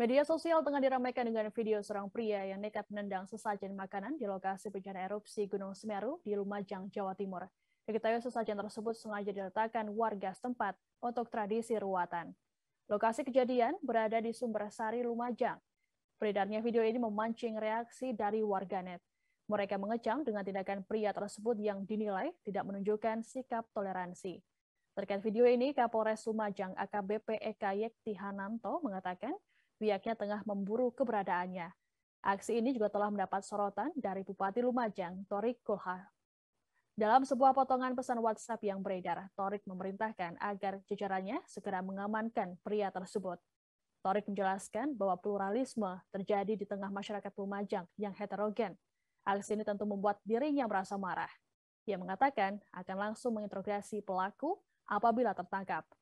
Media sosial tengah diramaikan dengan video seorang pria yang nekat menendang sesajen makanan di lokasi bencana erupsi Gunung Semeru di Lumajang, Jawa Timur. Diketahui sesajen tersebut sengaja diletakkan warga setempat untuk tradisi ruatan. Lokasi kejadian berada di Sumber Sari, Lumajang. Beredarnya video ini memancing reaksi dari warganet. Mereka mengecam dengan tindakan pria tersebut yang dinilai tidak menunjukkan sikap toleransi. Terkait video ini, Kapolres Lumajang AKBP Eka Yekti Hananto mengatakan pihaknya tengah memburu keberadaannya. Aksi ini juga telah mendapat sorotan dari Bupati Lumajang, Torik Kulhar. Dalam sebuah potongan pesan WhatsApp yang beredar, Torik memerintahkan agar jajarannya segera mengamankan pria tersebut. Torik menjelaskan bahwa pluralisme terjadi di tengah masyarakat Lumajang yang heterogen. Aksi ini tentu membuat dirinya merasa marah. Ia mengatakan akan langsung menginterogasi pelaku apabila tertangkap.